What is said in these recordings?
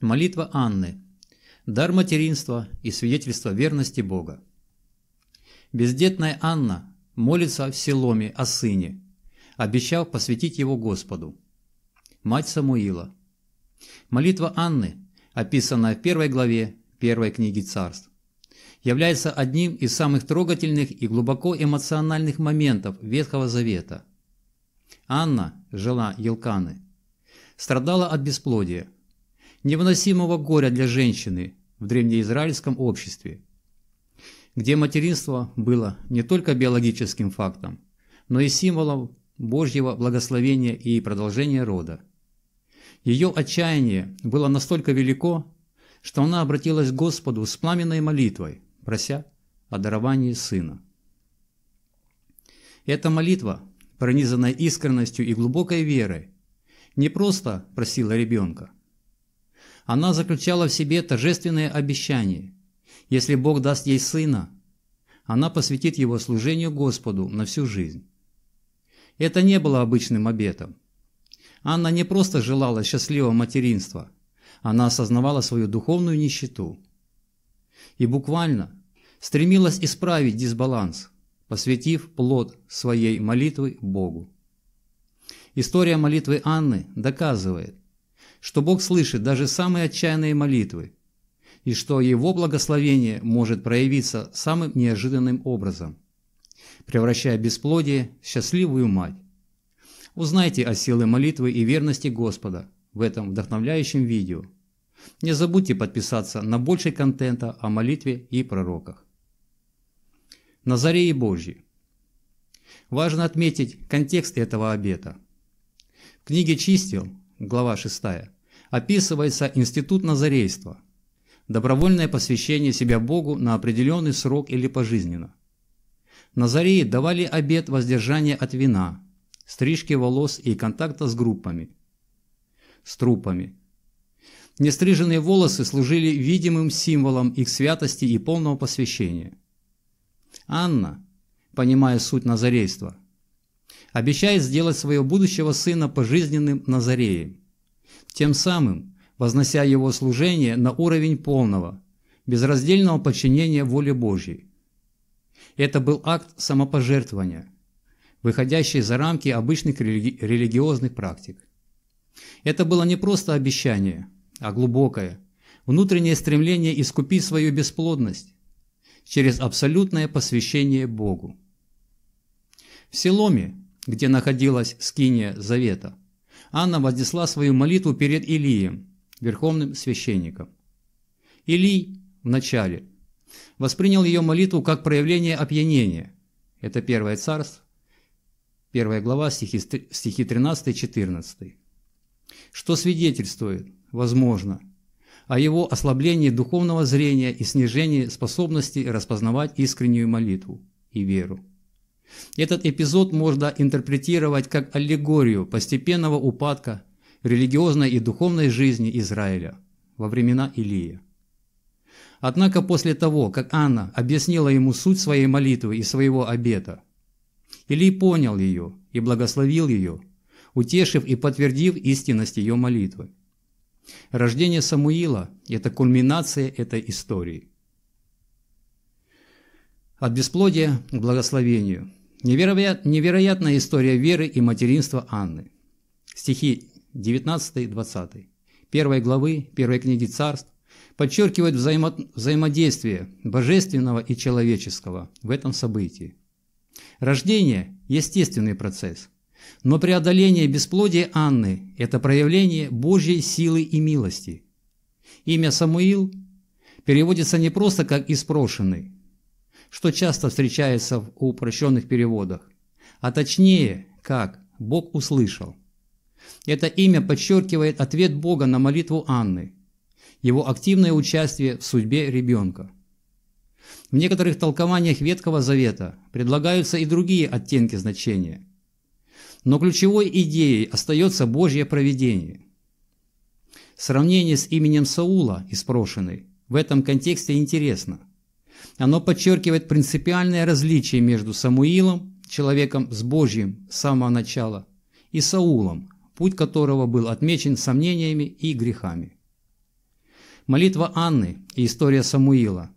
Молитва Анны. Дар материнства и свидетельство верности Бога. Бездетная Анна молится в Селоме о сыне, обещав посвятить его Господу. Мать Самуила. Молитва Анны, описанная в первой главе первой книги царств, является одним из самых трогательных и глубоко эмоциональных моментов Ветхого Завета. Анна, жила Елканы, страдала от бесплодия – невыносимого горя для женщины в древнеизраильском обществе, где материнство было не только биологическим фактом, но и символом Божьего благословения и продолжения рода. Ее отчаяние было настолько велико, что она обратилась к Господу с пламенной молитвой, прося о даровании сына. Эта молитва, пронизанная искренностью и глубокой верой, не просто просила ребенка, она заключала в себе торжественное обещание. Если Бог даст ей сына, она посвятит его служению Господу на всю жизнь. Это не было обычным обетом. Анна не просто желала счастливого материнства, она осознавала свою духовную нищету. И буквально стремилась исправить дисбаланс, посвятив плод своей молитвы Богу. История молитвы Анны доказывает, что Бог слышит даже самые отчаянные молитвы, и что Его благословение может проявиться самым неожиданным образом, превращая бесплодие в счастливую мать. Узнайте о силе молитвы и верности Господа в этом вдохновляющем видео. Не забудьте подписаться на больше контента о молитве и пророках. Назареи Божьи. Важно отметить контекст этого обета. В книге «Чистил» глава 6, описывается институт назарейства, добровольное посвящение себя Богу на определенный срок или пожизненно. Назареи давали обет воздержания от вина, стрижки волос и контакта с группами, с трупами. Нестриженные волосы служили видимым символом их святости и полного посвящения. Анна, понимая суть назарейства, обещает сделать своего будущего сына пожизненным Назареем, тем самым вознося его служение на уровень полного, безраздельного подчинения воле Божьей. Это был акт самопожертвования, выходящий за рамки обычных религи религиозных практик. Это было не просто обещание, а глубокое, внутреннее стремление искупить свою бесплодность через абсолютное посвящение Богу. В Селоме где находилась скиния Завета, Анна вознесла свою молитву перед Илием, верховным священником. Илий вначале воспринял ее молитву как проявление опьянения. Это первое царство, первая глава, стихи, стихи 13-14, что свидетельствует, возможно, о его ослаблении духовного зрения и снижении способности распознавать искреннюю молитву и веру. Этот эпизод можно интерпретировать как аллегорию постепенного упадка религиозной и духовной жизни Израиля во времена Илии. Однако после того, как Анна объяснила ему суть своей молитвы и своего обета, Илий понял ее и благословил ее, утешив и подтвердив истинность ее молитвы. Рождение Самуила – это кульминация этой истории. От бесплодия к благословению – Невероят, невероятная история веры и материнства Анны. Стихи 19-20. Первой главы, первой книги царств подчеркивают взаимо взаимодействие божественного и человеческого в этом событии. Рождение – естественный процесс, но преодоление бесплодия Анны – это проявление Божьей силы и милости. Имя Самуил переводится не просто как «испрошенный», что часто встречается в упрощенных переводах. А точнее, как «Бог услышал». Это имя подчеркивает ответ Бога на молитву Анны, его активное участие в судьбе ребенка. В некоторых толкованиях Ветхого Завета предлагаются и другие оттенки значения. Но ключевой идеей остается Божье проведение. Сравнение с именем Саула из Прошиной в этом контексте интересно. Оно подчеркивает принципиальное различие между Самуилом, человеком с Божьим с самого начала, и Саулом, путь которого был отмечен сомнениями и грехами. Молитва Анны и история Самуила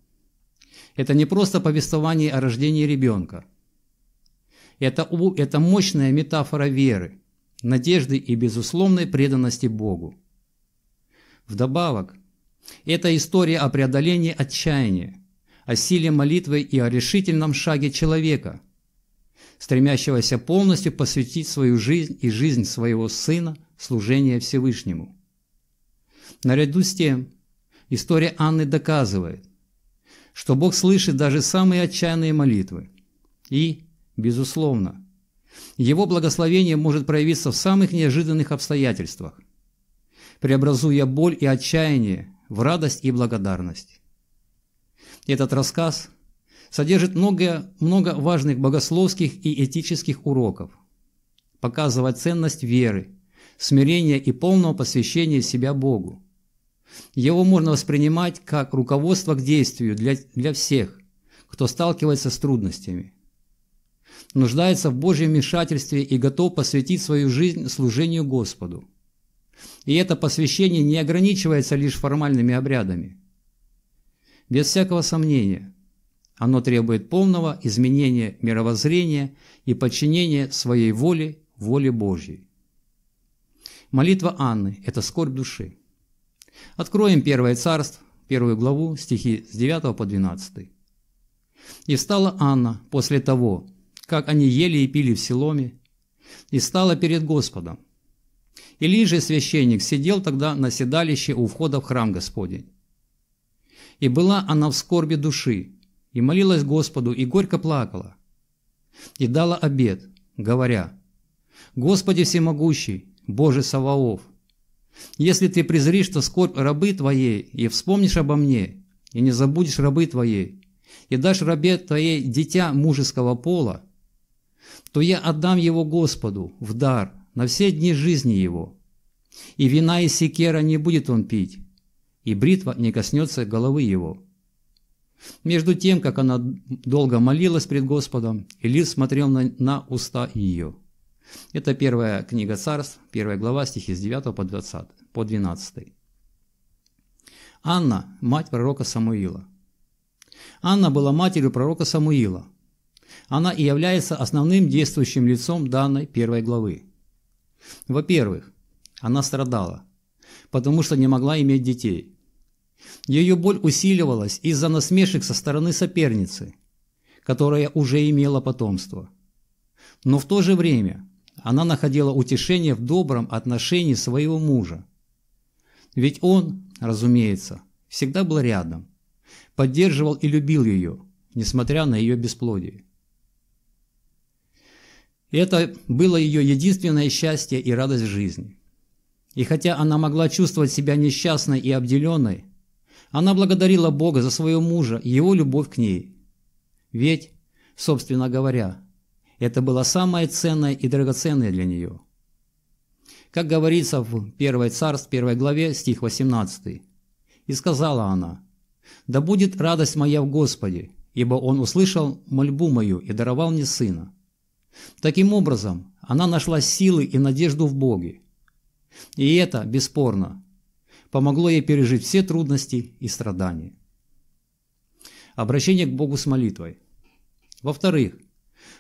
– это не просто повествование о рождении ребенка. Это, это мощная метафора веры, надежды и безусловной преданности Богу. Вдобавок, это история о преодолении отчаяния, о силе молитвы и о решительном шаге человека, стремящегося полностью посвятить свою жизнь и жизнь своего сына служению Всевышнему. Наряду с тем, история Анны доказывает, что Бог слышит даже самые отчаянные молитвы. И, безусловно, Его благословение может проявиться в самых неожиданных обстоятельствах, преобразуя боль и отчаяние в радость и благодарность. Этот рассказ содержит много, много важных богословских и этических уроков, показывая ценность веры, смирения и полного посвящения себя Богу. Его можно воспринимать как руководство к действию для, для всех, кто сталкивается с трудностями, нуждается в Божьем вмешательстве и готов посвятить свою жизнь служению Господу. И это посвящение не ограничивается лишь формальными обрядами без всякого сомнения. Оно требует полного изменения мировоззрения и подчинения своей воле, воле Божьей. Молитва Анны – это скорбь души. Откроем Первое Царство, первую главу, стихи с 9 по 12. «И стала Анна после того, как они ели и пили в Силоме, и стала перед Господом. Илий же священник сидел тогда на седалище у входа в храм Господень. И была она в скорби души, и молилась Господу, и горько плакала. И дала обед, говоря, «Господи всемогущий, Боже Саваоф, если ты презришь, то скорбь рабы твоей, и вспомнишь обо мне, и не забудешь рабы твоей, и дашь рабе твоей дитя мужеского пола, то я отдам его Господу в дар на все дни жизни его, и вина и секера не будет он пить, и бритва не коснется головы его. Между тем, как она долго молилась пред Господом, Илис смотрел на, на уста ее. Это первая книга царств, первая глава, стихи с 9 по, 20, по 12. Анна – мать пророка Самуила. Анна была матерью пророка Самуила. Она и является основным действующим лицом данной первой главы. Во-первых, она страдала, потому что не могла иметь детей. Ее боль усиливалась из-за насмешек со стороны соперницы, которая уже имела потомство. Но в то же время она находила утешение в добром отношении своего мужа. Ведь он, разумеется, всегда был рядом, поддерживал и любил ее, несмотря на ее бесплодие. Это было ее единственное счастье и радость в жизни. И хотя она могла чувствовать себя несчастной и обделенной, она благодарила Бога за своего мужа и его любовь к ней. Ведь, собственно говоря, это было самое ценное и драгоценное для нее. Как говорится в 1 Царств, 1 главе, стих 18. «И сказала она, «Да будет радость моя в Господе, ибо Он услышал мольбу мою и даровал мне сына». Таким образом, она нашла силы и надежду в Боге. И это, бесспорно, помогло ей пережить все трудности и страдания. Обращение к Богу с молитвой. Во-вторых,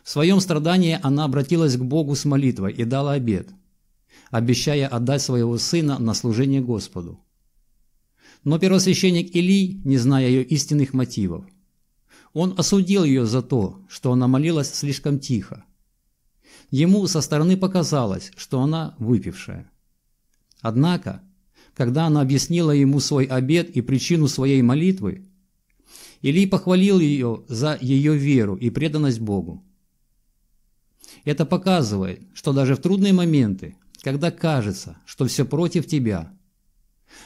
в своем страдании она обратилась к Богу с молитвой и дала обет, обещая отдать своего сына на служение Господу. Но первосвященник Илий, не зная ее истинных мотивов, он осудил ее за то, что она молилась слишком тихо. Ему со стороны показалось, что она выпившая. Однако когда она объяснила ему свой обед и причину своей молитвы. Илий похвалил ее за ее веру и преданность Богу. Это показывает, что даже в трудные моменты, когда кажется, что все против тебя,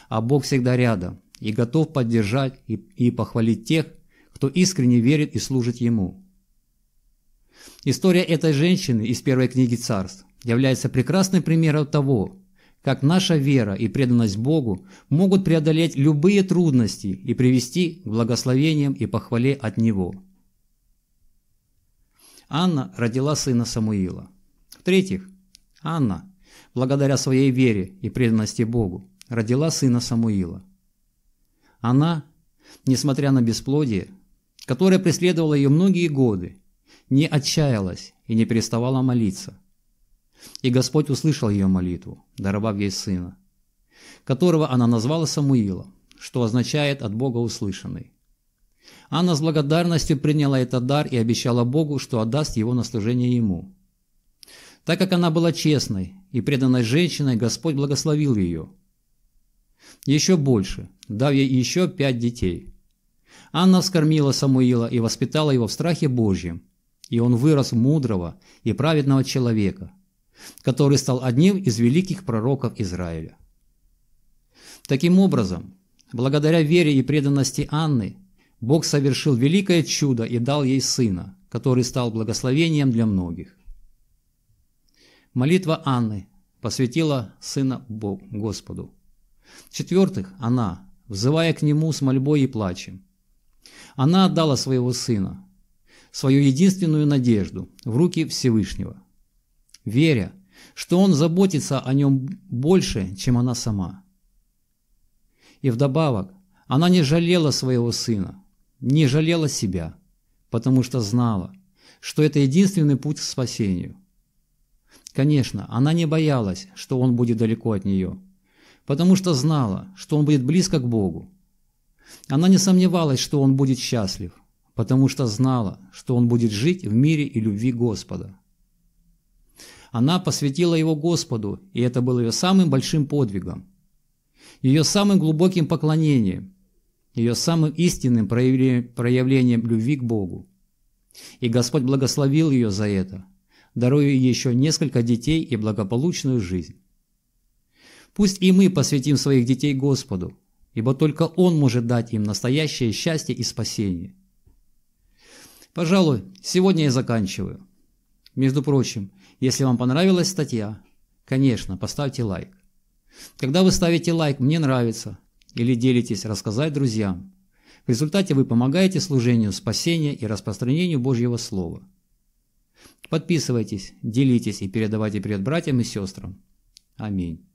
а Бог всегда рядом и готов поддержать и, и похвалить тех, кто искренне верит и служит Ему. История этой женщины из первой книги царств является прекрасным примером того, как наша вера и преданность Богу могут преодолеть любые трудности и привести к благословениям и похвале от Него. Анна родила сына Самуила. В-третьих, Анна, благодаря своей вере и преданности Богу, родила сына Самуила. Она, несмотря на бесплодие, которое преследовало ее многие годы, не отчаялась и не переставала молиться. И Господь услышал ее молитву, даровав ей сына, которого она назвала Самуилом, что означает «от Бога услышанный». Анна с благодарностью приняла этот дар и обещала Богу, что отдаст его на служение ему. Так как она была честной и преданной женщиной, Господь благословил ее. Еще больше, дав ей еще пять детей. Анна вскормила Самуила и воспитала его в страхе Божьем, и он вырос мудрого и праведного человека – который стал одним из великих пророков Израиля. Таким образом, благодаря вере и преданности Анны, Бог совершил великое чудо и дал ей сына, который стал благословением для многих. Молитва Анны посвятила сына Богу, Господу. В-четвертых, она, взывая к нему с мольбой и плачем, она отдала своего сына, свою единственную надежду в руки Всевышнего – веря, что он заботится о нем больше, чем она сама. И вдобавок, она не жалела своего сына, не жалела себя, потому что знала, что это единственный путь к спасению. Конечно, она не боялась, что он будет далеко от нее, потому что знала, что он будет близко к Богу. Она не сомневалась, что он будет счастлив, потому что знала, что он будет жить в мире и любви Господа. Она посвятила его Господу, и это было ее самым большим подвигом, ее самым глубоким поклонением, ее самым истинным проявлением любви к Богу. И Господь благословил ее за это, даруя ей еще несколько детей и благополучную жизнь. Пусть и мы посвятим своих детей Господу, ибо только Он может дать им настоящее счастье и спасение. Пожалуй, сегодня я заканчиваю. Между прочим, если вам понравилась статья, конечно, поставьте лайк. Когда вы ставите лайк «Мне нравится» или делитесь «Рассказать друзьям», в результате вы помогаете служению спасения и распространению Божьего Слова. Подписывайтесь, делитесь и передавайте привет братьям и сестрам. Аминь.